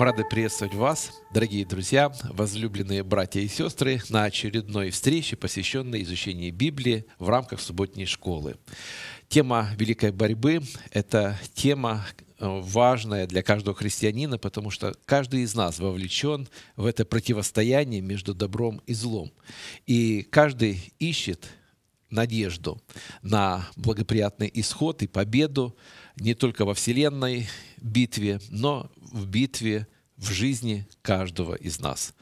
Мы рады приветствовать вас, дорогие друзья, возлюбленные братья и сестры, на очередной встрече, посвященной изучению Библии в рамках субботней школы. Тема великой борьбы – это тема, э, важная для каждого христианина, потому что каждый из нас вовлечен в это противостояние между добром и злом. И каждый ищет надежду на благоприятный исход и победу не только во Вселенной битве, но в битве в жизни каждого из нас.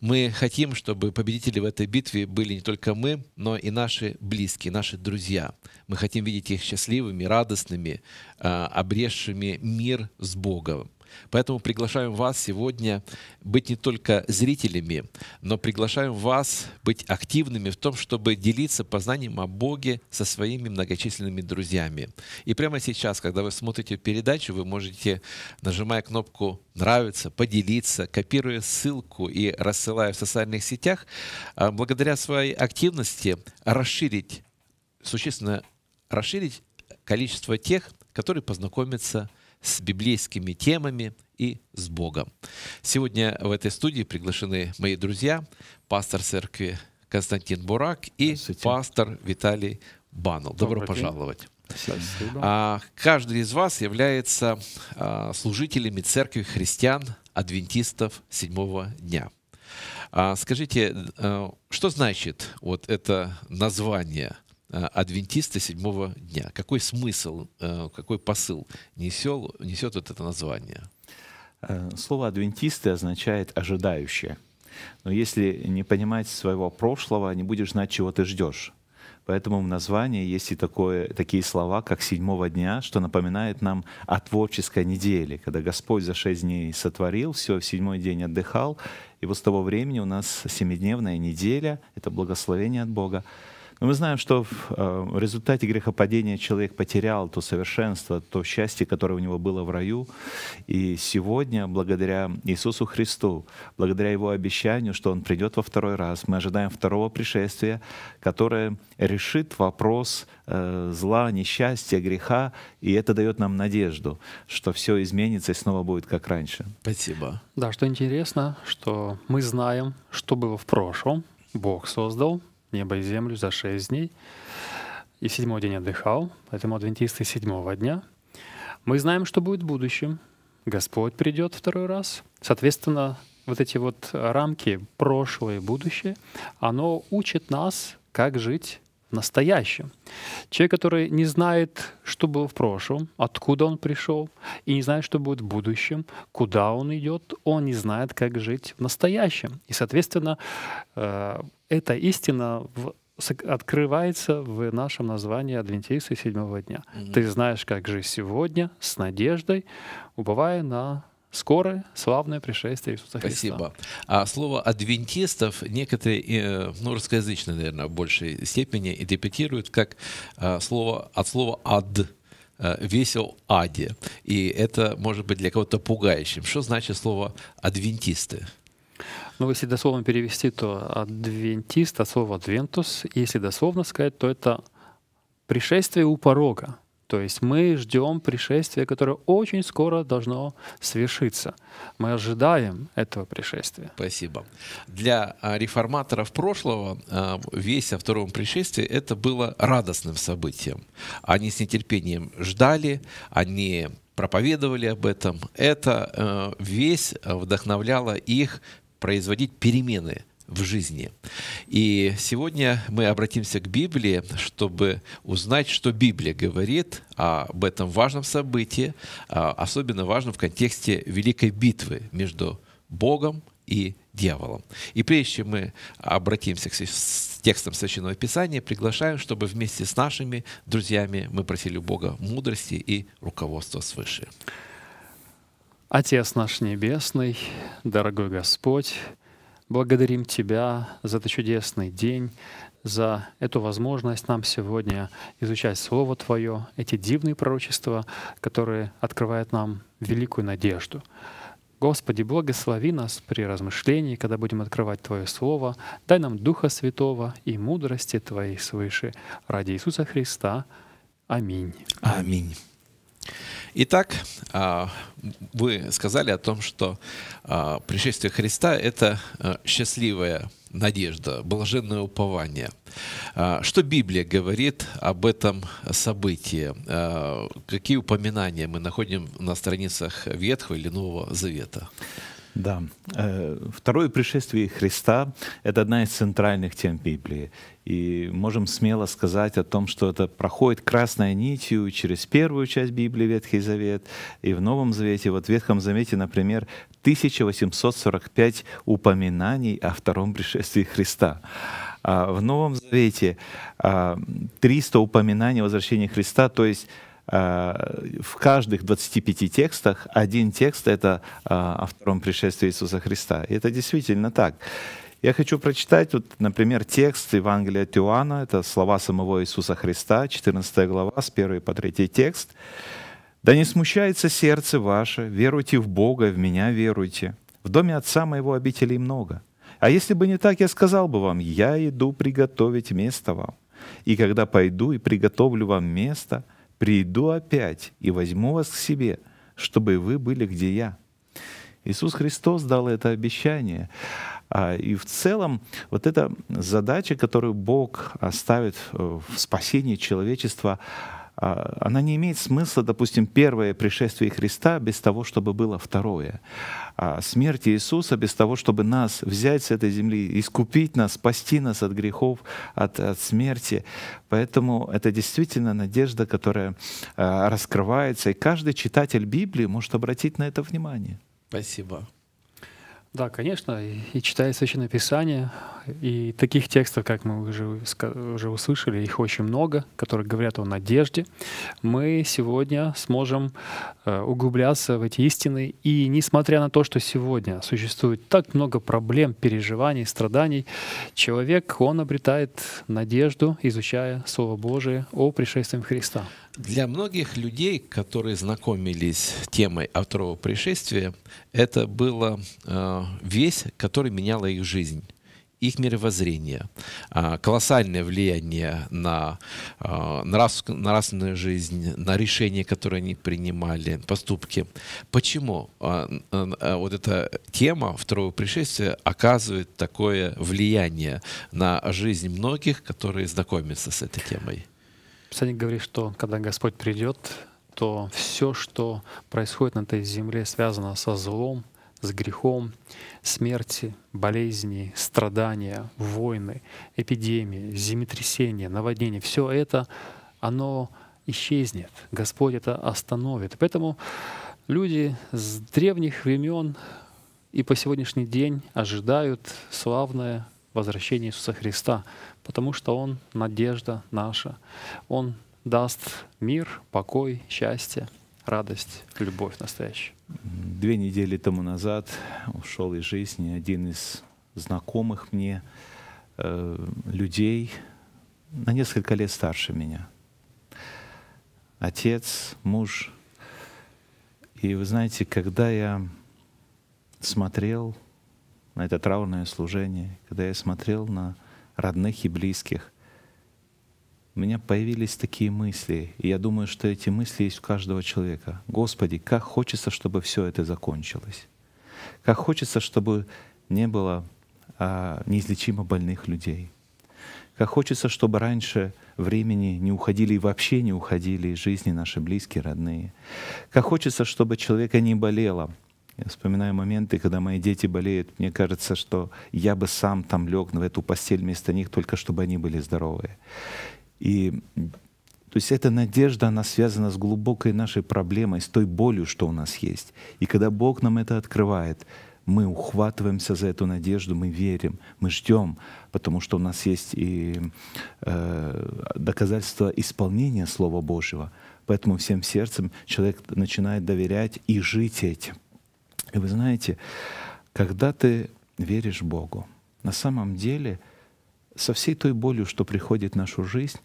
Мы хотим, чтобы победители в этой битве были не только мы, но и наши близкие, наши друзья. Мы хотим видеть их счастливыми, радостными, а, обрезшими мир с Богом. Поэтому приглашаем вас сегодня быть не только зрителями, но приглашаем вас быть активными в том, чтобы делиться познанием о Боге со своими многочисленными друзьями. И прямо сейчас, когда вы смотрите передачу, вы можете, нажимая кнопку «Нравится», «Поделиться», копируя ссылку и рассылая в социальных сетях, а, благодаря своей активности расширить, существенно расширить количество тех, которые познакомятся с с библейскими темами и с Богом. Сегодня в этой студии приглашены мои друзья, пастор церкви Константин Бурак и пастор Виталий Банул. Добро Добрый пожаловать. Спасибо. А, каждый из вас является а, служителями церкви христиан адвентистов седьмого дня. А, скажите, э, что значит вот это название Э, адвентисты седьмого дня. Какой смысл, э, какой посыл несет, несет вот это название? Э, слово «адвентисты» означает «ожидающие». Но если не понимать своего прошлого, не будешь знать, чего ты ждешь. Поэтому в названии есть и такое, такие слова, как «седьмого дня», что напоминает нам о творческой неделе, когда Господь за шесть дней сотворил все, в седьмой день отдыхал. И вот с того времени у нас семидневная неделя, это благословение от Бога. Но мы знаем, что э, в результате грехопадения человек потерял то совершенство, то счастье, которое у него было в раю. И сегодня, благодаря Иисусу Христу, благодаря Его обещанию, что Он придет во второй раз, мы ожидаем второго пришествия, которое решит вопрос э, зла, несчастья, греха, и это дает нам надежду, что все изменится и снова будет как раньше. Спасибо. Да, что интересно, что мы знаем, что было в прошлом, Бог создал, небо и землю за шесть дней, и седьмой день отдыхал, поэтому адвентисты седьмого дня. Мы знаем, что будет в будущем. Господь придет второй раз. Соответственно, вот эти вот рамки прошлое и будущее, оно учит нас, как жить в настоящем. Человек, который не знает, что было в прошлом, откуда он пришел, и не знает, что будет в будущем, куда он идет, он не знает, как жить в настоящем. И, соответственно, э, эта истина в, открывается в нашем названии «Адвентисты седьмого дня». Ты знаешь, как жить сегодня с надеждой, убывая на скорое славное пришествие Иисуса Христа. Спасибо. А слово адвентистов некоторые, э, ну, русскоязычные, наверное, в большей степени интерпретируют как э, слово от слова «ад», э, весь аде. И это может быть для кого-то пугающим. Что значит слово «адвентисты»? Ну если дословно перевести, то адвентист от слова адвентус, если дословно сказать, то это пришествие у порога. То есть мы ждем пришествия, которое очень скоро должно свершиться. Мы ожидаем этого пришествия. Спасибо. Для а, реформаторов прошлого а, весь о втором пришествии это было радостным событием. Они с нетерпением ждали, они проповедовали об этом. Это а, весь вдохновляло их производить перемены в жизни. И сегодня мы обратимся к Библии, чтобы узнать, что Библия говорит об этом важном событии, а, особенно важном в контексте великой битвы между Богом и дьяволом. И прежде чем мы обратимся к текстам Священного Писания, приглашаем, чтобы вместе с нашими друзьями мы просили у Бога мудрости и руководства свыше. Отец наш Небесный, дорогой Господь, благодарим Тебя за этот чудесный день, за эту возможность нам сегодня изучать Слово Твое, эти дивные пророчества, которые открывают нам великую надежду. Господи, благослови нас при размышлении, когда будем открывать Твое Слово. Дай нам Духа Святого и мудрости Твоей свыше. Ради Иисуса Христа. Аминь. Аминь. Итак, а, вы сказали о том, что а, пришествие Христа – это а, счастливая надежда, блаженное упование. Что Библия говорит об этом событии? Какие упоминания мы находим на страницах Ветхого или Нового Завета? Да. Э, второе пришествие Христа — это одна из центральных тем Библии. И можем смело сказать о том, что это проходит красной нитью через первую часть Библии, Ветхий Завет, и в Новом Завете. Вот в Ветхом Завете, например, 1845 упоминаний о втором пришествии Христа. А в Новом Завете 300 а, упоминаний о возвращении Христа, то есть Э, в каждых 25 текстах один текст — это э, о втором пришествии Иисуса Христа. И это действительно так. Я хочу прочитать, вот, например, текст Евангелия от Иоанна, это слова самого Иисуса Христа, 14 глава, с 1 по 3 текст. «Да не смущается сердце ваше, веруйте в Бога, в Меня веруйте. В доме Отца Моего обителей много. А если бы не так, я сказал бы вам, я иду приготовить место вам. И когда пойду и приготовлю вам место — приду опять и возьму вас к себе, чтобы вы были, где я». Иисус Христос дал это обещание. А, и в целом вот эта задача, которую Бог а, ставит э, в спасении человечества, а, она не имеет смысла, допустим, первое пришествие Христа без того, чтобы было второе. А смерть Иисуса без того, чтобы нас взять с этой земли, искупить нас, спасти нас от грехов, от, от смерти. Поэтому это действительно надежда, которая а, раскрывается, и каждый читатель Библии может обратить на это внимание. Спасибо. Да, конечно, и читая Священное Писание, и таких текстов, как мы уже, уже услышали, их очень много, которые говорят о надежде, мы сегодня сможем э, углубляться в эти истины. И несмотря на то, что сегодня существует так много проблем, переживаний, страданий, человек, он обретает надежду, изучая Слово Божие о пришествии Христа. Для многих людей, которые знакомились с темой о второго пришествия, это было э, весть, которая меняла их жизнь их мировоззрение, а, колоссальное влияние на э, нравственную жизнь, на решения, которые они принимали, поступки. Почему э, э, вот эта тема второго пришествия оказывает такое влияние на жизнь многих, которые знакомятся с этой темой? Писание говорит, что когда Господь придет, то все, что происходит на этой земле, связано со злом, с грехом, смерти, болезни, страдания, войны, эпидемии, землетрясения, наводнения. Все это, оно исчезнет. Господь это остановит. Поэтому люди с древних времен и по сегодняшний день ожидают славное Возвращение Иисуса Христа, потому что Он — надежда наша. Он даст мир, покой, счастье, радость, любовь настоящую. Две недели тому назад ушел из жизни один из знакомых мне э, людей, на несколько лет старше меня. Отец, муж. И вы знаете, когда я смотрел на это траурное служение, когда я смотрел на родных и близких, у меня появились такие мысли, и я думаю, что эти мысли есть у каждого человека. Господи, как хочется, чтобы все это закончилось. Как хочется, чтобы не было а, неизлечимо больных людей. Как хочется, чтобы раньше времени не уходили и вообще не уходили из жизни наши близкие, родные. Как хочется, чтобы человека не болело — я вспоминаю моменты, когда мои дети болеют. Мне кажется, что я бы сам там лег на эту постель вместо них, только чтобы они были здоровые. И то есть эта надежда, она связана с глубокой нашей проблемой, с той болью, что у нас есть. И когда Бог нам это открывает, мы ухватываемся за эту надежду, мы верим, мы ждем, потому что у нас есть и э, доказательство исполнения Слова Божьего. Поэтому всем сердцем человек начинает доверять и жить этим. И вы знаете, когда ты веришь Богу, на самом деле со всей той болью, что приходит в нашу жизнь,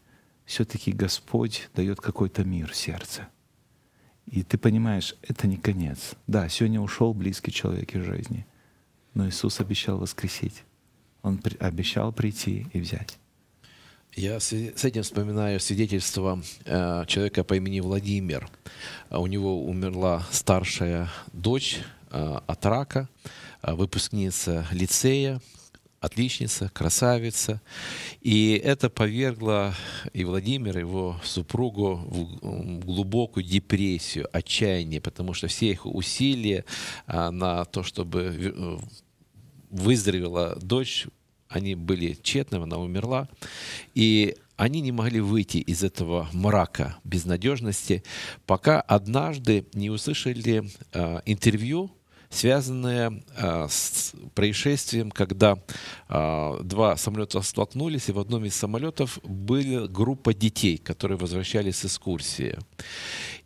все-таки Господь дает какой-то мир в сердце. И ты понимаешь, это не конец. Да, сегодня ушел близкий человек из жизни, но Иисус обещал воскресить. Он при, обещал прийти и взять. Я с этим вспоминаю свидетельство э, человека по имени Владимир. А у него умерла старшая дочь, Э, от рака, э, выпускница лицея, отличница, красавица. И это повергло и Владимира, его супругу в глубокую депрессию, отчаяние, потому что все их усилия э, на то, чтобы выздоровела дочь, они были тщетными, она умерла. И они не могли выйти из этого мрака безнадежности, пока однажды не услышали э, интервью связанная э, с происшествием, когда э, два самолета столкнулись, и в одном из самолетов была группа детей, которые возвращались с экскурсии.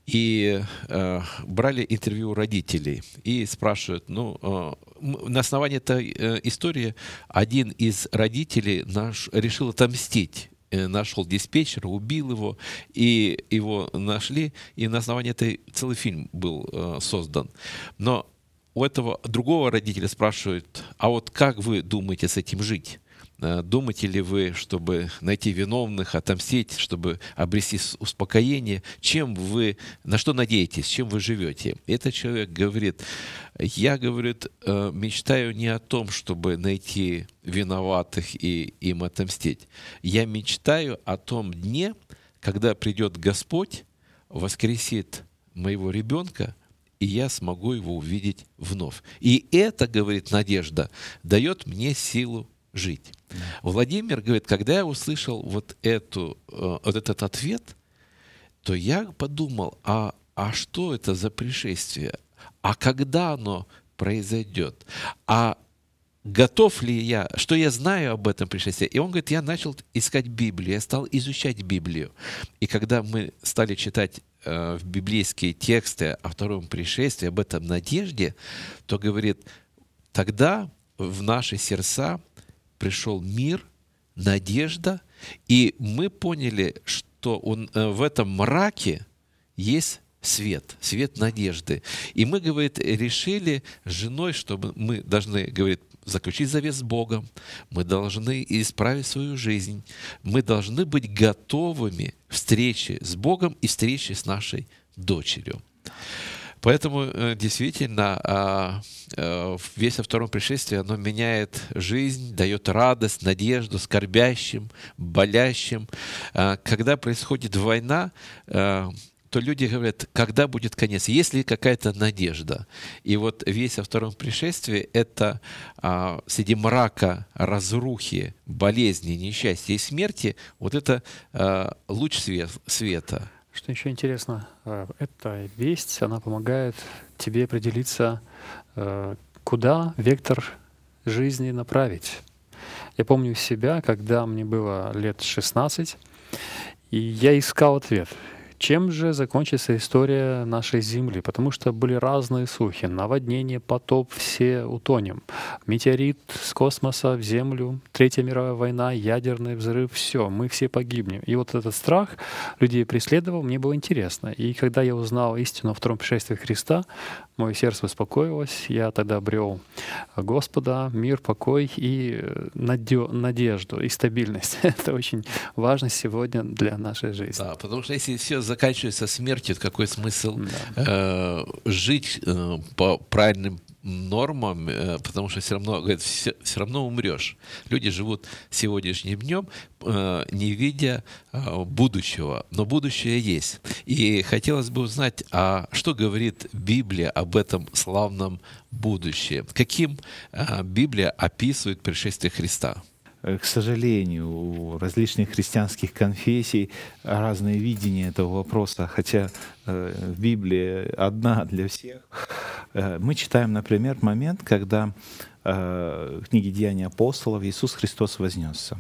И э, брали интервью родителей и спрашивают, ну, на основании этой истории один из родителей наш решил отомстить нашел диспетчера, убил его, и его нашли, и на основании этой целый фильм был э, создан. Но у этого другого родителя спрашивают, а вот как вы думаете с этим жить? Э, думаете ли вы, чтобы найти виновных, отомстить, чтобы обрести успокоение? Чем вы, на что надеетесь, чем вы живете? Этот человек говорит, я, говорит, э, мечтаю не о том, чтобы найти виноватых и им отомстить. Я мечтаю о том дне, когда придет Господь, воскресит моего ребенка – и я смогу его увидеть вновь. И это, говорит Надежда, дает мне силу жить. Да. Владимир говорит, когда я услышал вот, эту, э, вот этот ответ, то я подумал, а, а что это за пришествие? А когда оно произойдет? А готов ли я, что я знаю об этом пришествии. И он говорит, я начал искать Библию, я стал изучать Библию. И когда мы стали читать Э, в библейские тексты о втором пришествии, об этом надежде, то говорит, тогда в наши сердца пришел мир, надежда, и мы поняли, что он, э, в этом мраке есть свет, свет надежды. И мы, говорит, решили с женой, чтобы мы должны, говорит, заключить завет с Богом, мы должны исправить свою жизнь, мы должны быть готовыми встречи с Богом и встречи с нашей дочерью. Поэтому э, действительно а, э, весь о втором пришествии, оно меняет жизнь, дает радость, надежду скорбящим, болящим. А, когда происходит война, э, то люди говорят, когда будет конец, есть ли какая-то надежда. И вот весь о втором пришествии — это а, среди мрака, разрухи, болезни, несчастья и смерти вот это а, луч свет, света. Что еще интересно, а, эта весть, она помогает тебе определиться, а, куда вектор жизни направить. Я помню себя, когда мне было лет 16, и я искал ответ. Чем же закончится история нашей Земли? Потому что были разные слухи. Наводнение, потоп, все утонем. Метеорит с космоса в Землю, Третья мировая война, ядерный взрыв, все, мы все погибнем. И вот этот страх людей преследовал, мне было интересно. И когда я узнал истину о втором пришествии Христа, мое сердце успокоилось, я тогда обрел Господа, мир, покой и э, надежду, и стабильность. Это очень важно сегодня для нашей жизни. Да, потому что если все заканчивается смертью, какой смысл да. э, жить э, по правильным нормам, э, потому что все равно, говорят, все, все равно умрешь. Люди живут сегодняшним днем, э, не видя э, будущего, но будущее есть. И хотелось бы узнать, а что говорит Библия об этом славном будущем? Каким э, Библия описывает пришествие Христа? Э, к сожалению, у различных христианских конфессий разное видение этого вопроса, хотя в э, Библии одна для всех. Э, мы читаем, например, момент, когда в книге «Деяния апостолов» Иисус Христос вознесся.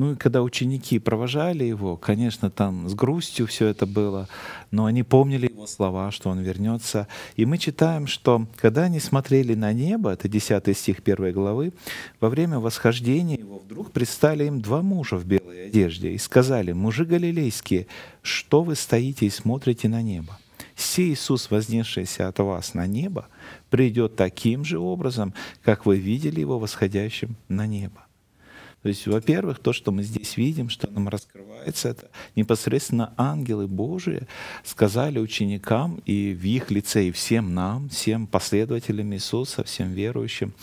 Ну и когда ученики провожали его, конечно, там с грустью все это было, но они помнили его слова, что он вернется. И мы читаем, что когда они смотрели на небо, это 10 стих 1 главы, во время восхождения его вдруг предстали им два мужа в белой одежде и сказали, мужи галилейские, что вы стоите и смотрите на небо? Все Иисус, вознесшийся от вас на небо, придет таким же образом, как вы видели его восходящим на небо. То есть, во-первых, то, что мы здесь видим, что нам раскрывается, это непосредственно ангелы Божии сказали ученикам и в их лице, и всем нам, всем последователям Иисуса, всем верующим,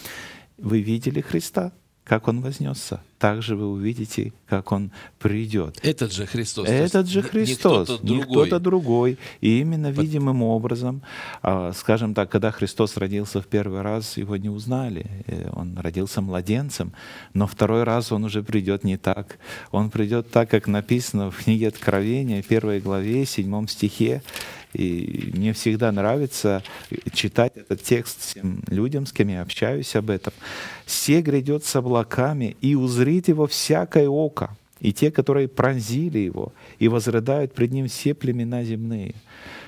вы видели Христа, как Он вознесся также вы увидите, как он придет. Этот же Христос. Этот же Христос. Не кто-то другой. другой. И именно видимым образом, а, скажем так, когда Христос родился в первый раз, его не узнали. Э, он родился младенцем, но второй раз он уже придет не так. Он придет так, как написано в книге Откровения, первой главе, седьмом стихе. И мне всегда нравится читать этот текст всем людям, с кем я общаюсь об этом. «Се грядет с облаками и узрит открыть его всякое око, и те, которые пронзили его, и возрыдают пред ним все племена земные».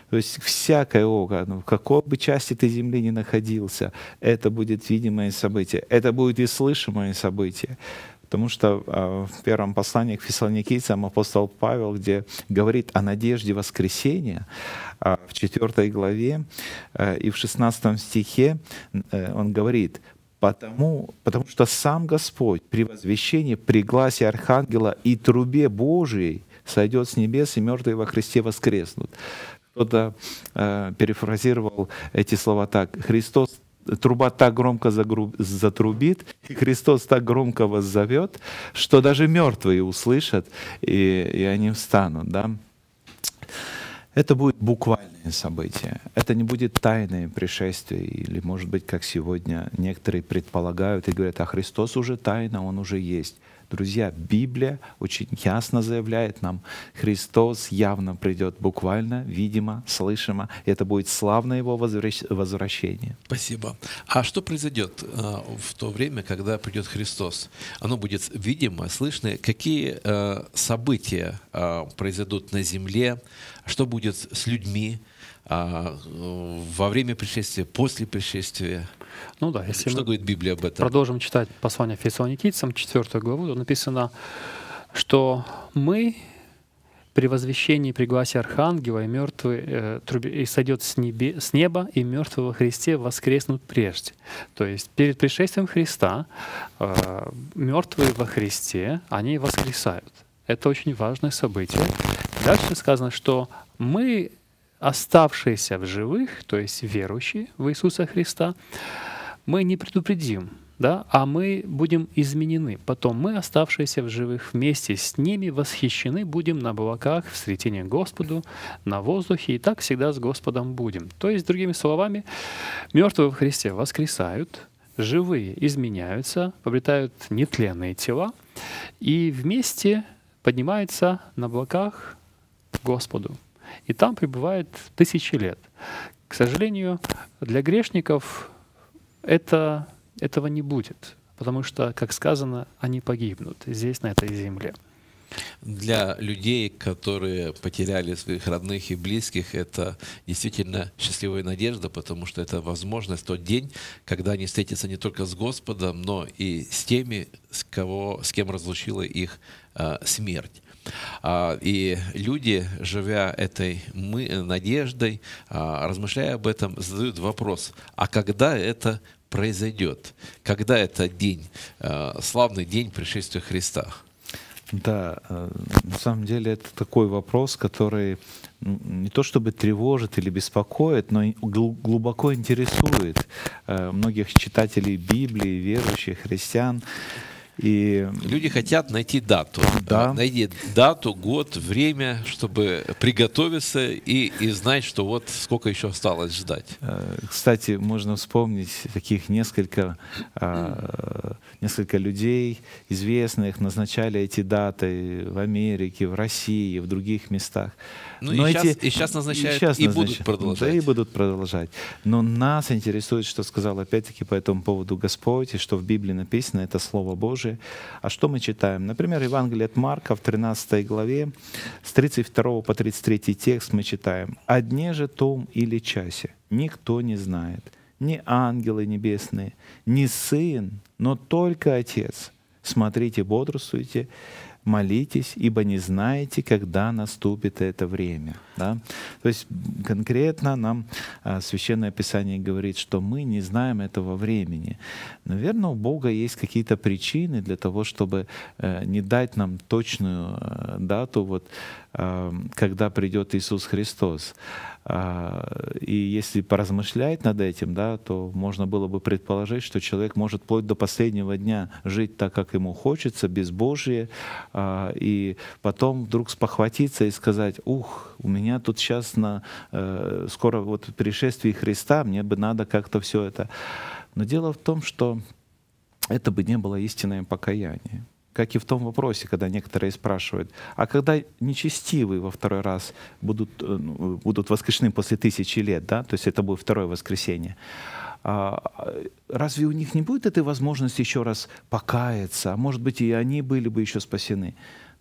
То есть всякое око, ну, в какой бы части ты земли ни находился, это будет видимое событие, это будет и слышимое событие. Потому что а, в первом послании к фессалоникийцам апостол Павел, где говорит о надежде воскресения, а, в 4 главе э, и в 16 стихе э, он говорит, Потому, потому что сам Господь при возвещении, при гласе Архангела и трубе Божией сойдет с небес, и мертвые во Христе воскреснут. Кто-то э, перефразировал эти слова так. Христос труба так громко затрубит, и Христос так громко воззовет, что даже мертвые услышат, и, и они встанут. Да? Это будет буквальное событие. Это не будет тайное пришествие или, может быть, как сегодня некоторые предполагают и говорят, а Христос уже тайна, Он уже есть. Друзья, Библия очень ясно заявляет нам, Христос явно придет буквально, видимо, слышимо. И это будет славное Его возвращение. Спасибо. А что произойдет э, в то время, когда придет Христос? Оно будет видимо, слышно. Какие э, события э, произойдут на земле? Что будет с людьми во время пришествия, после пришествия? Ну да, если Что говорит Библия об этом? Продолжим читать послание Фессалоникийцам, 4 главу, то написано, что мы при возвещении при Архангела и мертвый э, и сойдет с, небе, с неба, и мертвые во Христе воскреснут прежде. То есть перед пришествием Христа э, мертвые во Христе, они воскресают. Это очень важное событие. Дальше сказано, что мы оставшиеся в живых, то есть верующие в Иисуса Христа, мы не предупредим, да, а мы будем изменены. Потом мы, оставшиеся в живых, вместе с ними восхищены будем на облаках, в сретине Господу, на воздухе, и так всегда с Господом будем. То есть, другими словами, мертвые в Христе воскресают, живые изменяются, обретают нетленные тела, и вместе поднимаются на облаках Господу и там пребывает тысячи лет. К сожалению, для грешников это, этого не будет, потому что, как сказано, они погибнут здесь, на этой земле. Для людей, которые потеряли своих родных и близких, это действительно счастливая надежда, потому что это возможность, тот день, когда они встретятся не только с Господом, но и с теми, с, кого, с кем разлучила их э, смерть. А, и люди, живя этой надеждой, а, размышляя об этом, задают вопрос, а когда это произойдет? Когда это день, а, славный день пришествия Христа? Да, э, на самом деле это такой вопрос, который не то чтобы тревожит или беспокоит, но глубоко интересует э, многих читателей Библии, верующих, христиан. И... Люди хотят найти дату. Да. Найди дату, год, время, чтобы приготовиться и, и знать, что вот сколько еще осталось ждать. Э, кстати, можно вспомнить таких несколько, э, несколько людей известных назначали эти даты в Америке, в России, в других местах. Ну, Но и, эти... сейчас, и сейчас назначают, и, сейчас и назначают, будут продолжать. Да, и будут продолжать. Но нас интересует, что сказал опять-таки по этому поводу Господь, и что в Библии написано, это Слово Божие. А что мы читаем? Например, Евангелие от Марка в 13 главе, с 32 по 33 текст мы читаем. «О же том или часе никто не знает, ни ангелы небесные, ни Сын, но только Отец. Смотрите, бодрствуйте, молитесь, ибо не знаете, когда наступит это время. Да? То есть конкретно нам а, Священное Писание говорит, что мы не знаем этого времени. Наверное, у Бога есть какие-то причины для того, чтобы э, не дать нам точную э, дату, вот, а, когда придет Иисус Христос. А, и если поразмышлять над этим, да, то можно было бы предположить, что человек может вплоть до последнего дня жить так, как ему хочется, без Божия, а, и потом вдруг спохватиться и сказать, ух, у меня тут сейчас на э, скоро вот пришествие Христа, мне бы надо как-то все это. Но дело в том, что это бы не было истинное покаяние как и в том вопросе, когда некоторые спрашивают, а когда нечестивые во второй раз будут, э, ну, будут воскрешены после тысячи лет, да, то есть это будет второе воскресенье, а, разве у них не будет этой возможности еще раз покаяться, а может быть и они были бы еще спасены?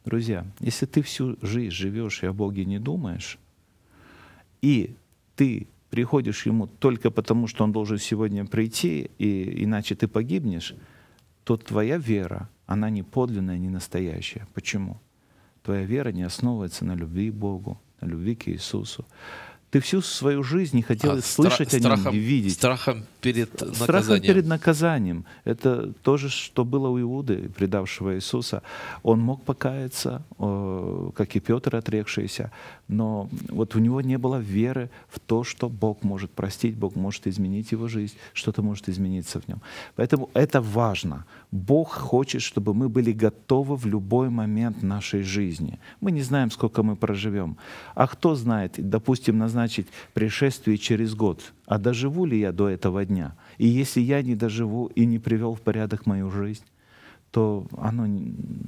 Друзья, если ты всю жизнь живешь и о Боге не думаешь, и ты приходишь ему только потому, что он должен сегодня прийти, и иначе ты погибнешь, то твоя вера — она не подлинная, не настоящая. Почему? Твоя вера не основывается на любви к Богу, на любви к Иисусу, ты всю свою жизнь не хотел а, слышать стра- о нем, и видеть. Страхом перед наказанием. Страхом перед наказанием. Это то же, что было у Иуды, предавшего Иисуса. Он мог покаяться, э, как и Петр, отрекшийся, но вот у него не было веры в то, что Бог может простить, Бог может изменить его жизнь, что-то может измениться в нем. Поэтому это важно. Бог хочет, чтобы мы были готовы в любой момент нашей жизни. Мы не знаем, сколько мы проживем. А кто знает, допустим, назначим значить пришествие через год? А доживу ли я до этого дня? И если я не доживу и не привел в порядок мою жизнь, то оно,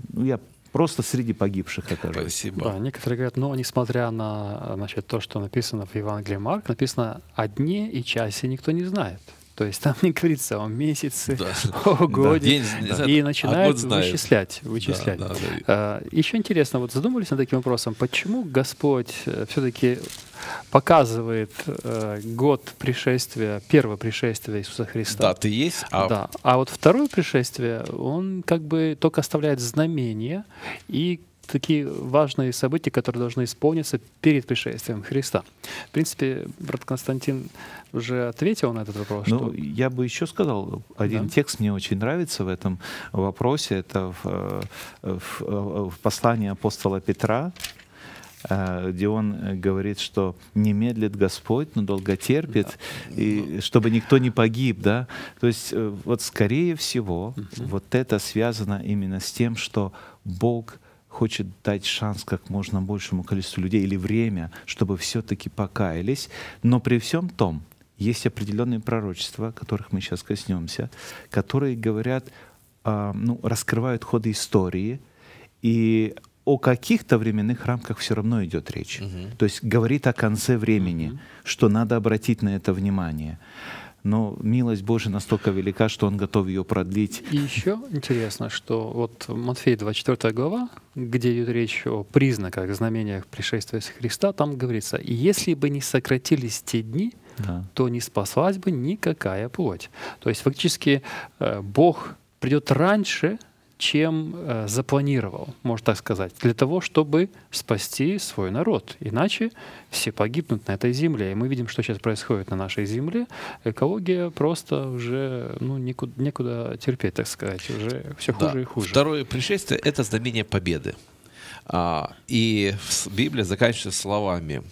ну, я просто среди погибших окажусь. Спасибо. Да, некоторые говорят, но ну, несмотря на значит, то, что написано в Евангелии Марк, написано «одни и часе никто не знает». То есть там не говорится о месяце, да. о годе. Да, день, и начинают а вычислять. вычислять. Да, да, да. А, еще интересно, вот задумались над таким вопросом, почему Господь э, все-таки показывает э, год пришествия, первое пришествие Иисуса Христа. Да, ты есть. А... Да. а вот второе пришествие, он как бы только оставляет знамение и такие важные события, которые должны исполниться перед пришествием Христа. В принципе, брат Константин уже ответил на этот вопрос. Ну, что... я бы еще сказал, один да? текст мне очень нравится в этом вопросе, это в, э, в, э, в послании апостола Петра, э, где он говорит, что не медлит Господь, но долго терпит, да. и чтобы никто не погиб, да. То есть вот скорее всего угу. вот это связано именно с тем, что Бог хочет дать шанс как можно большему количеству людей или время, чтобы все-таки покаялись. Но при всем том, есть определенные пророчества, которых мы сейчас коснемся, которые говорят, э, ну, раскрывают ходы истории, и о каких-то временных рамках все равно идет речь. Угу. То есть говорит о конце времени, угу. что надо обратить на это внимание но милость Божия настолько велика, что Он готов ее продлить. И еще интересно, что вот Матфея 24 глава, где идет речь о признаках, знамениях пришествия Христа, там говорится, «И если бы не сократились те дни, да. то не спаслась бы никакая плоть». То есть фактически э, Бог придет раньше, чем э, запланировал, можно так сказать, для того, чтобы спасти свой народ. Иначе все погибнут на этой земле. И мы видим, что сейчас происходит на нашей земле. Экология просто уже ну, никуда, некуда терпеть, так сказать. Уже все хуже да. и хуже. Второе пришествие — это знамение победы. А, и Библия заканчивается словами.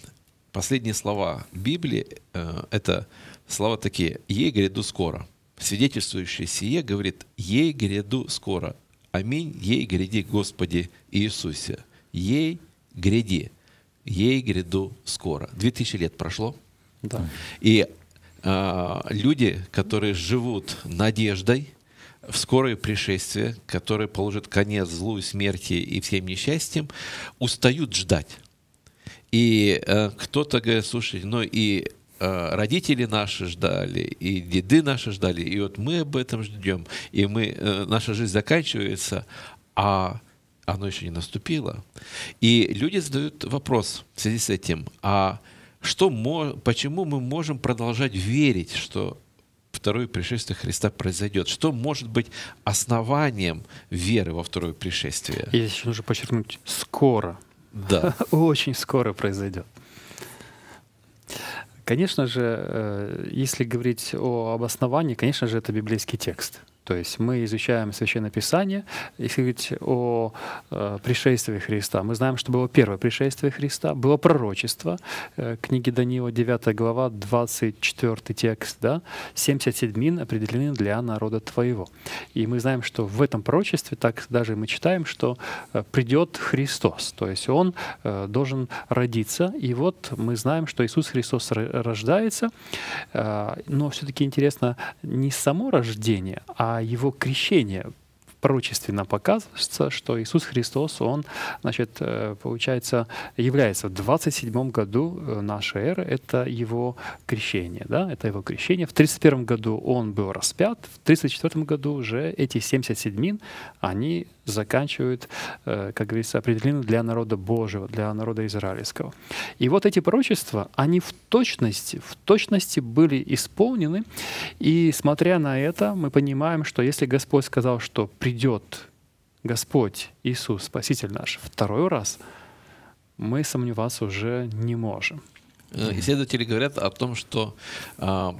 Последние слова Библии э, это слова такие «Ей гряду скоро». Свидетельствующий сие говорит «Ей гряду скоро». Аминь. Ей гряди, Господи Иисусе. Ей гряди. Ей гряду скоро. Две тысячи лет прошло. Да. И э, люди, которые живут надеждой в скорое пришествие, которое положит конец злу и смерти и всем несчастьям, устают ждать. И э, кто-то говорит, слушайте, ну и Э, родители наши ждали, и деды наши ждали, и вот мы об этом ждем, и мы, э, наша жизнь заканчивается, а оно еще не наступило. И люди задают вопрос в связи с этим, а что, почему мы можем продолжать верить, что второе пришествие Христа произойдет? Что может быть основанием веры во второе пришествие? И еще нужно подчеркнуть, скоро. Да. Очень скоро произойдет. Конечно же, э, если говорить о обосновании, конечно же, это библейский текст. То есть мы изучаем Священное Писание, если говорить о э, пришествии Христа. Мы знаем, что было первое пришествие Христа, было пророчество, э, книги Даниила, 9 глава, 24 текст, да, 70 седьмин определены для народа твоего. И мы знаем, что в этом пророчестве, так даже мы читаем, что э, придет Христос, то есть Он э, должен родиться. И вот мы знаем, что Иисус Христос рождается, э, но все-таки интересно не само рождение, а его крещение пророчественно показывается, что Иисус Христос, Он, значит, э, получается, является в 27 году э, нашей эры, это Его крещение, да, это Его крещение. В 31 году Он был распят, в 34 году уже эти 70 седьмин, они заканчивают, э, как говорится, определены для народа Божьего, для народа израильского. И вот эти пророчества, они в точности, в точности были исполнены. И смотря на это, мы понимаем, что если Господь сказал, что придет Господь Иисус, Спаситель наш, второй раз, мы сомневаться уже не можем. Э, исследователи говорят о том, что а,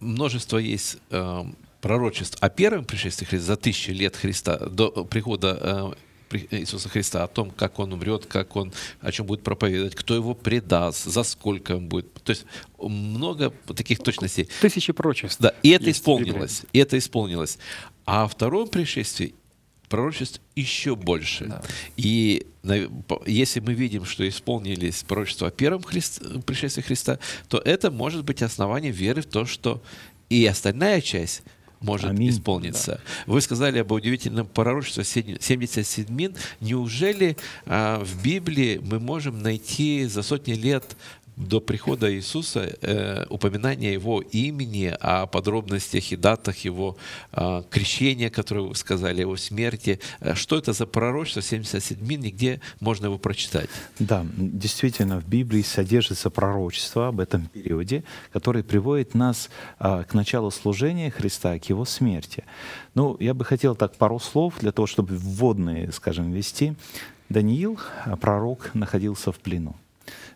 множество есть а, пророчеств о первом пришествии Христа за тысячи лет Христа, до прихода э, Иисуса Христа, о том, как Он умрет, как Он, о чем будет проповедовать, кто Его предаст, за сколько Он будет. То есть много таких точностей. Тысячи пророчеств. Да, и это исполнилось. И это исполнилось. А о втором пришествии пророчеств еще больше. Да. И если мы видим, что исполнились пророчества о первом Христ, пришествии Христа, то это может быть основание веры в то, что и остальная часть — может Аминь. исполниться. Да. Вы сказали об удивительном пророчестве 77 Неужели а, в Библии мы можем найти за сотни лет до прихода Иисуса э, упоминание Его имени, о подробностях и датах Его э, крещения, которое вы сказали, Его смерти. Э, что это за пророчество 77 и где можно его прочитать? Да, действительно, в Библии содержится пророчество об этом периоде, которое приводит нас э, к началу служения Христа, к Его смерти. Ну, я бы хотел так пару слов для того, чтобы вводные, скажем, вести. Даниил, а, пророк, находился в плену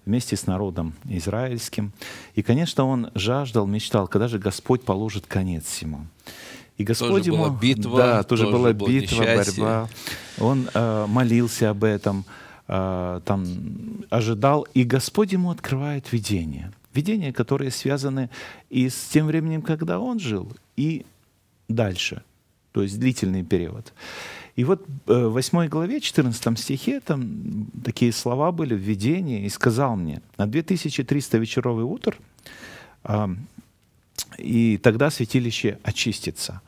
вместе с народом израильским. И, конечно, он жаждал, мечтал, когда же Господь положит конец ему И Господь тоже ему... была битва, да, тоже, тоже была битва, несчастье. борьба. Он э, молился об этом, э, там ожидал, и Господь ему открывает видение, видения, которые связаны и с тем временем, когда он жил, и дальше, то есть длительный период. И вот э, в 8 главе, 14 стихе, там такие слова были в и сказал мне, на 2300 вечеровый утр, а, и тогда святилище очистится.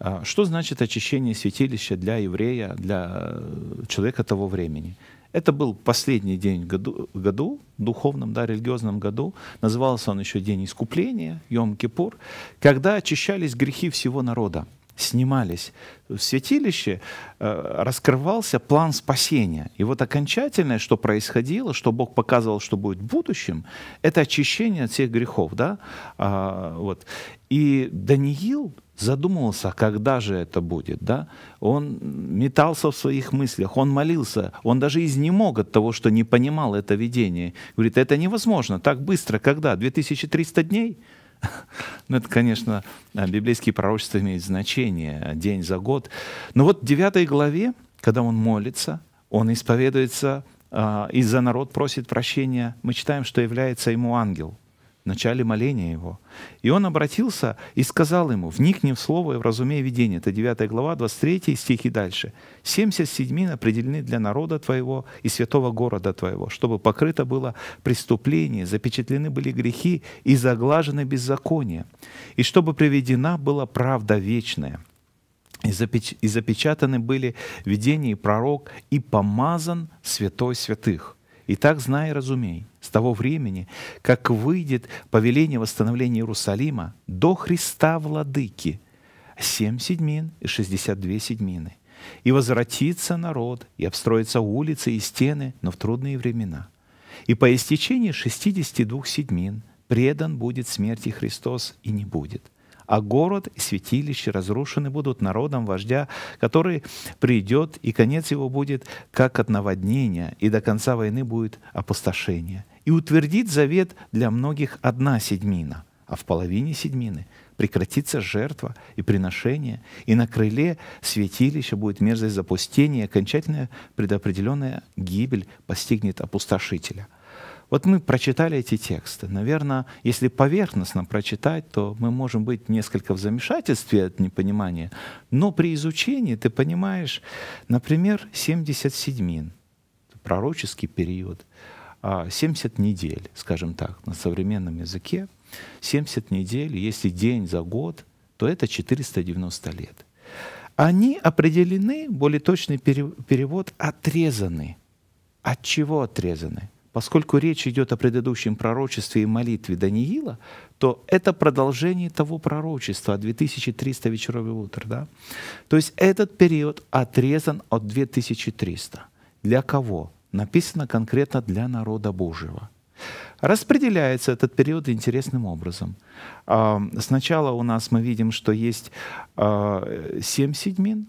А, что значит очищение святилища для еврея, для э, человека того времени? Это был последний день году, году духовном, да, религиозном году. Назывался он еще День искупления, Йом-Кипур, когда очищались грехи всего народа снимались в святилище, э, раскрывался план спасения. И вот окончательное, что происходило, что Бог показывал, что будет в будущем, это очищение от всех грехов. Да? А, вот. И Даниил задумывался, а когда же это будет, да? Он метался в своих мыслях, он молился, он даже изнемог от того, что не понимал это видение. Говорит, это невозможно, так быстро, когда? 2300 дней? Ну, это, конечно, библейские пророчества имеют значение день за год. Но вот в 9 главе, когда он молится, он исповедуется а, и за народ просит прощения. Мы читаем, что является ему ангел в начале моления его. И он обратился и сказал ему, вникни в слово и в вразумей видение. Это 9 глава, 23 стих и дальше. «Семьдесят седьмин определены для народа твоего и святого города твоего, чтобы покрыто было преступление, запечатлены были грехи и заглажены беззакония, и чтобы приведена была правда вечная». И, запеч... и запечатаны были видение и пророк, и помазан святой святых. И так знай и разумей, с того времени, как выйдет повеление восстановления Иерусалима до Христа Владыки, семь седьмин и шестьдесят две седьмины, и возвратится народ, и обстроятся улицы и стены, но в трудные времена. И по истечении шестидесяти двух седьмин предан будет смерти Христос и не будет – а город и святилище разрушены будут народом вождя, который придет, и конец его будет как от наводнения, и до конца войны будет опустошение. И утвердит завет для многих одна седьмина, а в половине седьмины прекратится жертва и приношение, и на крыле святилища будет мерзость запустения, и окончательная предопределенная гибель постигнет опустошителя – вот мы прочитали эти тексты. Наверное, если поверхностно прочитать, то мы можем быть несколько в замешательстве от непонимания. Но при изучении ты понимаешь, например, 77 пророческий период, 70 а, недель, скажем так, на современном языке. 70 недель, если день за год, то это 490 лет. Они определены, более точный перевод, отрезаны. От чего отрезаны? Поскольку речь идет о предыдущем пророчестве и молитве Даниила, то это продолжение того пророчества 2300 вечеров и утр. Да? То есть этот период отрезан от 2300. Для кого? Написано конкретно для народа Божьего. Распределяется этот период интересным образом. А, сначала у нас мы видим, что есть 7 а, седьмин,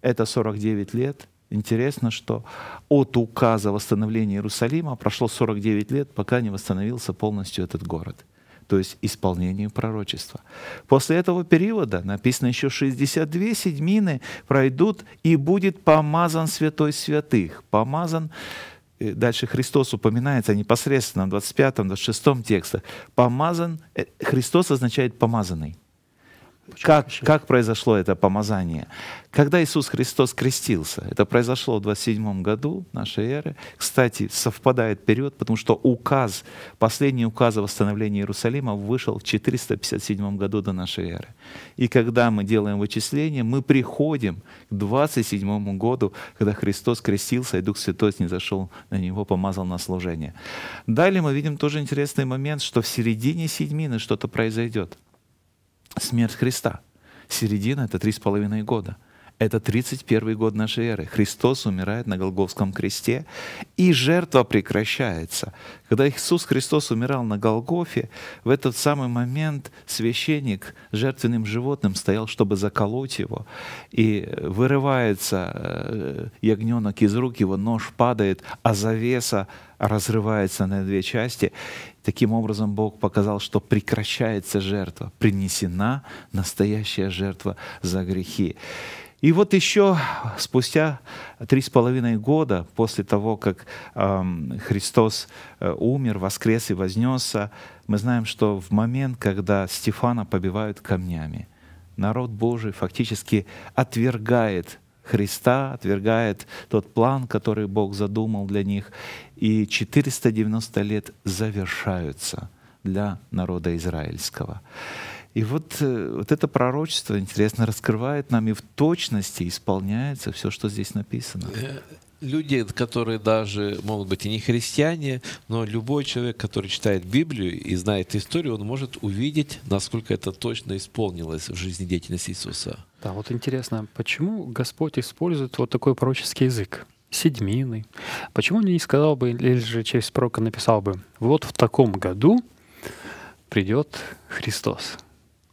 это 49 лет, Интересно, что от указа восстановления Иерусалима прошло 49 лет, пока не восстановился полностью этот город то есть исполнение пророчества. После этого периода написано еще 62 седьмины пройдут, и будет помазан святой святых. Помазан, э, дальше Христос упоминается непосредственно в 25-26 текстах. Помазан, э, Христос означает помазанный. Как, как произошло это помазание? Когда Иисус Христос крестился, это произошло в 27 году нашей эры. Кстати, совпадает период, потому что указ, последний указ о восстановлении Иерусалима вышел в 457 году до нашей эры. И когда мы делаем вычисление, мы приходим к 27 году, когда Христос крестился, и Дух Святой не зашел на него, помазал на служение. Далее мы видим тоже интересный момент, что в середине седьмины что-то произойдет смерть Христа. Середина — это три с половиной года. Это 31 год нашей эры. Христос умирает на Голговском кресте, и жертва прекращается. Когда Иисус Христос умирал на Голгофе, в этот самый момент священник жертвенным животным стоял, чтобы заколоть его. И вырывается э, ягненок из рук его, нож падает, а завеса разрывается на две части. Таким образом, Бог показал, что прекращается жертва, принесена настоящая жертва за грехи. И вот еще спустя три с половиной года после того, как Христос э, умер, воскрес и вознесся, мы знаем, что в момент, когда Стефана побивают камнями, народ Божий фактически отвергает Христа, отвергает тот план, который Бог задумал для них и 490 лет завершаются для народа израильского. И вот, э, вот это пророчество, интересно, раскрывает нам и в точности исполняется все, что здесь написано. Э, люди, которые даже могут быть и не христиане, но любой человек, который читает Библию и знает историю, он может увидеть, насколько это точно исполнилось в жизнедеятельности Иисуса. Да, вот интересно, почему Господь использует вот такой пророческий язык? седьмины. Почему он не сказал бы, или же через пророка написал бы, вот в таком году придет Христос?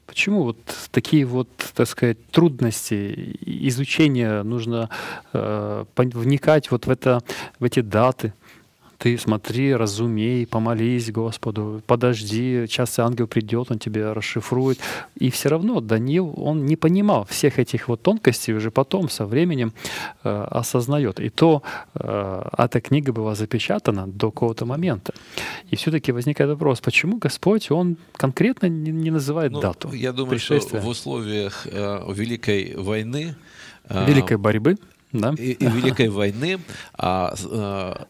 Почему вот такие вот, так сказать, трудности изучения нужно э, вникать вот в это, в эти даты? Ты смотри, разумей, помолись Господу, подожди, часто ангел придет, он тебе расшифрует. И все равно Даниил, он не понимал всех этих вот тонкостей, уже потом со временем э, осознает. И то э, эта книга была запечатана до какого-то момента. И все-таки возникает вопрос, почему Господь, он конкретно не, не называет ну, дату? Я думаю, что в условиях э, Великой войны э, Великой борьбы, да? И, и Великой войны а, э,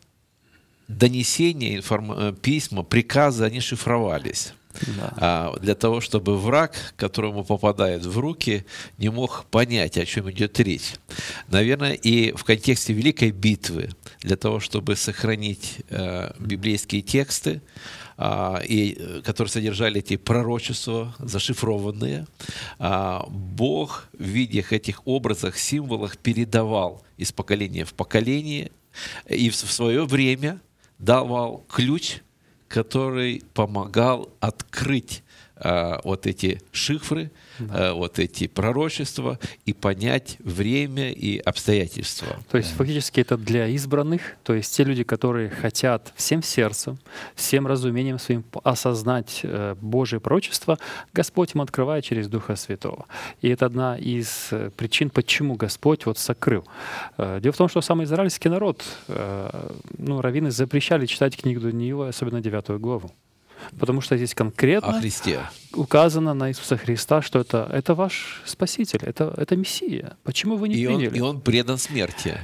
донесения, информ... Э, письма, приказы, они шифровались. Да. А, для того, чтобы враг, которому попадает в руки, не мог понять, о чем идет речь. Наверное, и в контексте Великой битвы, для того, чтобы сохранить э, библейские тексты, а, э, и, которые содержали эти пророчества, зашифрованные, э, Бог в виде этих образах, символах передавал из поколения в поколение и в свое время давал ключ, который помогал открыть Э, вот эти шифры, да. Э, вот эти пророчества и понять время и обстоятельства. То есть да. фактически это для избранных, то есть те люди, которые хотят всем сердцем, всем разумением своим осознать э, Божие пророчество, Господь им открывает через Духа Святого. И это одна из причин, почему Господь вот сокрыл. Дело в том, что сам израильский народ, ну, раввины запрещали читать книгу Даниила, особенно девятую главу потому что здесь конкретно указано на Иисуса Христа, что это, это ваш Спаситель, это, это Мессия. Почему вы не и приняли? Он, и он предан смерти.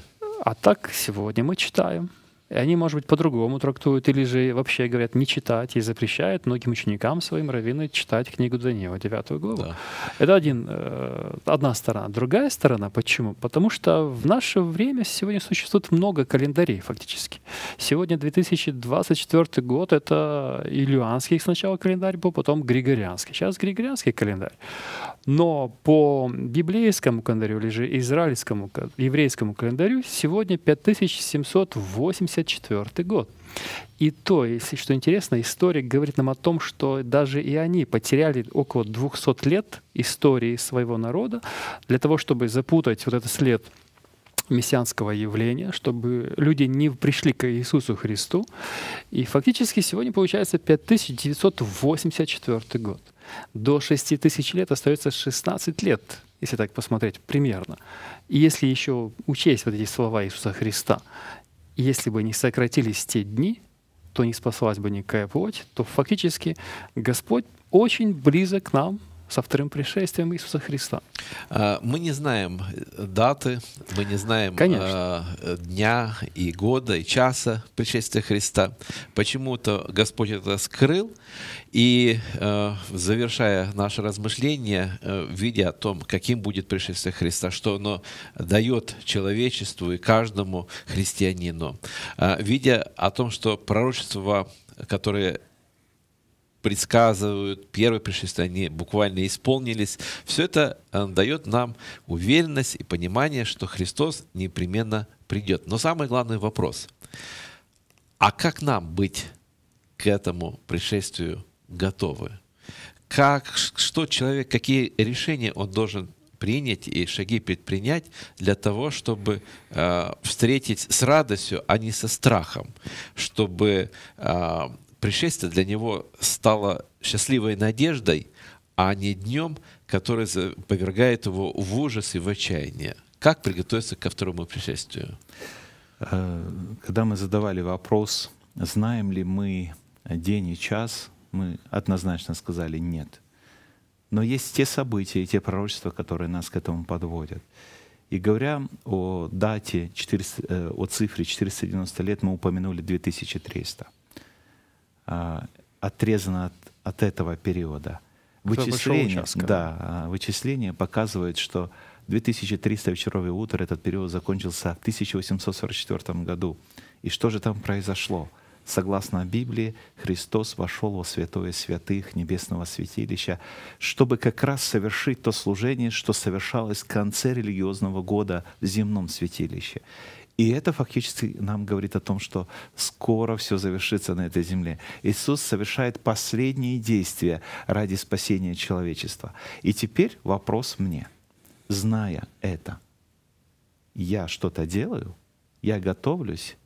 А так сегодня мы читаем, они, может быть, по-другому трактуют, или же вообще говорят не читать и запрещают многим ученикам своим раввины читать книгу Даниила, 9 главу. Да. Это один, э, одна сторона. Другая сторона, почему? Потому что в наше время сегодня существует много календарей фактически. Сегодня 2024 год — это илюанский сначала календарь был, потом григорианский. Сейчас григорианский календарь. Но по библейскому календарю или же израильскому еврейскому календарю сегодня 5784 год. И то, если что интересно, историк говорит нам о том, что даже и они потеряли около 200 лет истории своего народа для того, чтобы запутать вот этот след мессианского явления, чтобы люди не пришли к Иисусу Христу. И фактически сегодня получается 5984 год. До 6000 лет остается 16 лет, если так посмотреть примерно. И если еще учесть вот эти слова Иисуса Христа, если бы не сократились те дни, то не спаслась бы никакая плоть, то фактически Господь очень близок к нам, со вторым пришествием Иисуса Христа. А, мы не знаем э, даты, мы не знаем Конечно. А, дня и года, и часа пришествия Христа. Почему-то Господь это скрыл, и э, завершая наше размышление, э, видя о том, каким будет пришествие Христа, что оно дает человечеству и каждому христианину, а, видя о том, что пророчество, которые предсказывают, первое пришествие, они буквально исполнились. Все это э, дает нам уверенность и понимание, что Христос непременно придет. Но самый главный вопрос, а как нам быть к этому пришествию готовы? Как, что человек, какие решения он должен принять и шаги предпринять для того, чтобы э, встретить с радостью, а не со страхом, чтобы э, пришествие для него стало счастливой надеждой, а не днем, который повергает его в ужас и в отчаяние. Как приготовиться ко второму пришествию? Э, когда мы задавали вопрос, знаем ли мы день и час, мы однозначно сказали нет. Но есть те события и те пророчества, которые нас к этому подводят. И говоря о дате, 400, э, о цифре 490 лет, мы упомянули 2300 а, отрезано от, от этого периода. Вычисления, да, а, вычисления показывают, что 2300 вечеров и утр этот период закончился в 1844 году. И что же там произошло? Согласно Библии, Христос вошел во святое святых небесного святилища, чтобы как раз совершить то служение, что совершалось в конце религиозного года в земном святилище. И это фактически нам говорит о том, что скоро все завершится на этой земле. Иисус совершает последние действия ради спасения человечества. И теперь вопрос мне. Зная это, я что-то делаю, я готовлюсь,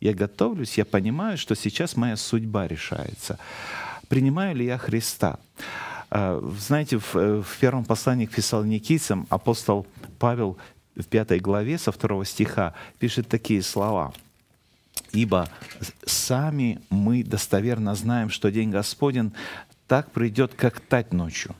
я готовлюсь, я понимаю, что сейчас моя судьба решается. Принимаю ли я Христа? А, знаете, э, в, первом послании к фессалоникийцам апостол Павел в пятой главе со второго стиха пишет такие слова. «Ибо сами мы достоверно знаем, что день Господен так придет, как тать ночью».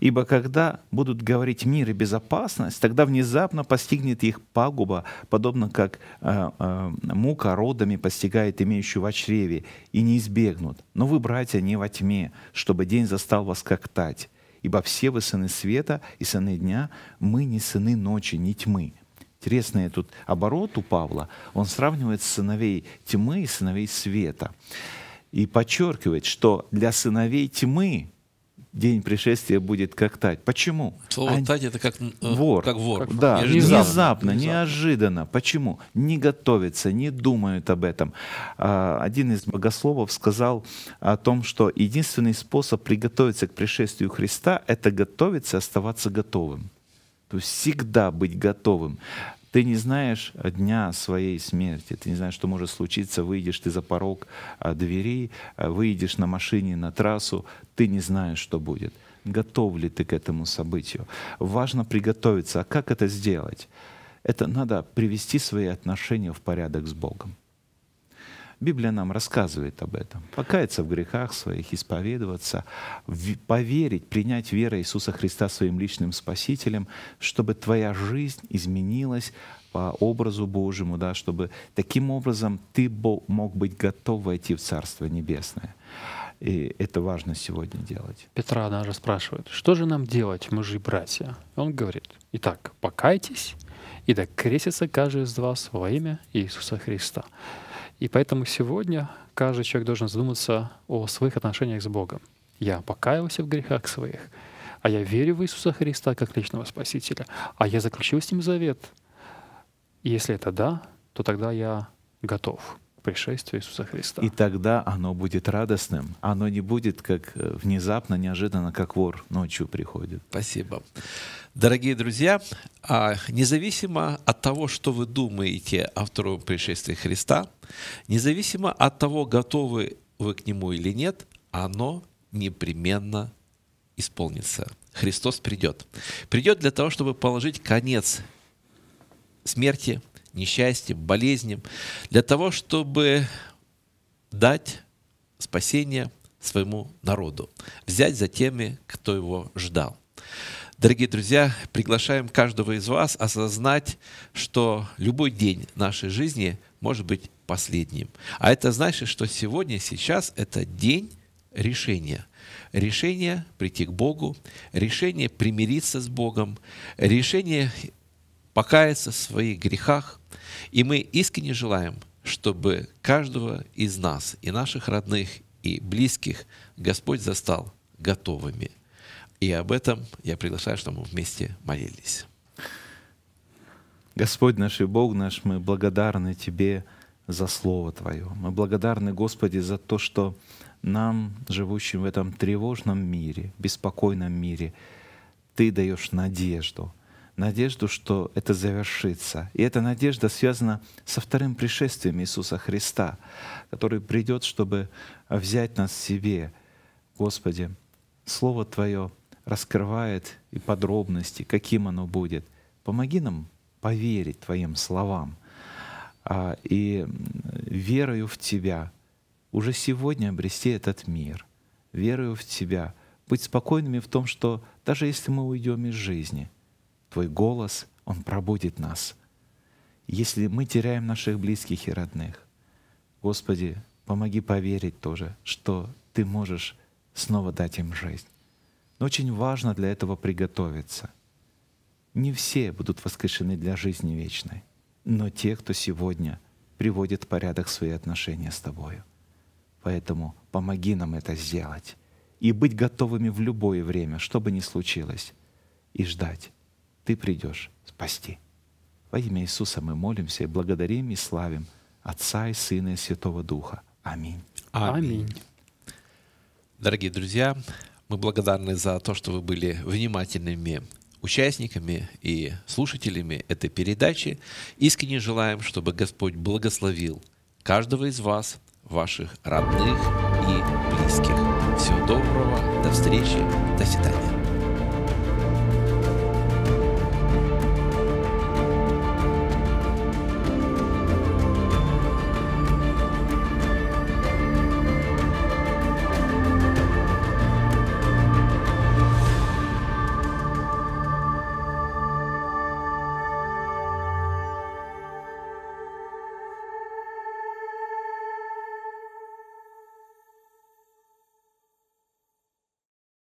Ибо когда будут говорить мир и безопасность, тогда внезапно постигнет их пагуба, подобно как э, э, мука родами постигает имеющую во чреве, и не избегнут. Но вы, братья, не во тьме, чтобы день застал вас как тать ибо все вы сыны света и сыны дня, мы не сыны ночи, не тьмы». Интересный тут оборот у Павла. Он сравнивает сыновей тьмы и сыновей света. И подчеркивает, что для сыновей тьмы день пришествия будет как тать. Почему? Слово а... тать это как э, вор. Как вор. Как... Да, неожиданно. Внезапно, неожиданно. Почему? Не готовятся, не думают об этом. А, один из богословов сказал о том, что единственный способ приготовиться к пришествию Христа — это готовиться, оставаться готовым. То есть всегда быть готовым. Ты не знаешь дня своей смерти, ты не знаешь, что может случиться, выйдешь ты за порог а, двери, а, выйдешь на машине на трассу, ты не знаешь, что будет. Готов ли ты к этому событию? Важно приготовиться. А как это сделать? Это надо привести свои отношения в порядок с Богом. Библия нам рассказывает об этом. Покаяться в грехах своих, исповедоваться, поверить, принять веру Иисуса Христа своим личным спасителем, чтобы твоя жизнь изменилась по образу Божьему, да, чтобы таким образом ты мог быть готов войти в Царство Небесное. И это важно сегодня делать. Петра даже спрашивает, что же нам делать, мужи и братья? Он говорит, итак, покайтесь, и да крестится каждый из вас во имя Иисуса Христа. И поэтому сегодня каждый человек должен задуматься о своих отношениях с Богом. Я покаялся в грехах своих, а я верю в Иисуса Христа как личного Спасителя, а я заключил с Ним завет. если это да, то тогда я готов. Пришествие Иисуса Христа. И тогда оно будет радостным. Оно не будет как э, внезапно, неожиданно, как вор ночью приходит. Спасибо. Дорогие друзья, а, независимо от того, что вы думаете о втором пришествии Христа, независимо от того, готовы вы к нему или нет, оно непременно исполнится. Христос придет. Придет для того, чтобы положить конец смерти, несчастьем, болезням, для того, чтобы дать спасение своему народу, взять за теми, кто его ждал. Дорогие друзья, приглашаем каждого из вас осознать, что любой день нашей жизни может быть последним. А это значит, что сегодня, сейчас это день решения. Решение прийти к Богу, решение примириться с Богом, решение покаяться в своих грехах, и мы искренне желаем, чтобы каждого из нас, и наших родных, и близких, Господь застал готовыми. И об этом я приглашаю, чтобы мы вместе молились. Господь наш и Бог наш, мы благодарны Тебе за Слово Твое. Мы благодарны, Господи, за то, что нам, живущим в этом тревожном мире, беспокойном мире, Ты даешь надежду — надежду, что это завершится. И эта надежда связана со вторым пришествием Иисуса Христа, который придет, чтобы взять нас себе. Господи, Слово Твое раскрывает и подробности, каким оно будет. Помоги нам поверить Твоим словам а, и верою в Тебя уже сегодня обрести этот мир, верою в Тебя, быть спокойными в том, что даже если мы уйдем из жизни — Твой голос, он пробудит нас. Если мы теряем наших близких и родных, Господи, помоги поверить тоже, что Ты можешь снова дать им жизнь. Но очень важно для этого приготовиться. Не все будут воскрешены для жизни вечной, но те, кто сегодня приводит в порядок свои отношения с Тобою. Поэтому помоги нам это сделать и быть готовыми в любое время, что бы ни случилось, и ждать, ты придешь спасти. Во имя Иисуса мы молимся и благодарим и славим Отца и Сына и Святого Духа. Аминь. Аминь. Дорогие друзья, мы благодарны за то, что вы были внимательными участниками и слушателями этой передачи. Искренне желаем, чтобы Господь благословил каждого из вас, ваших родных и близких. Всего доброго, до встречи, до свидания.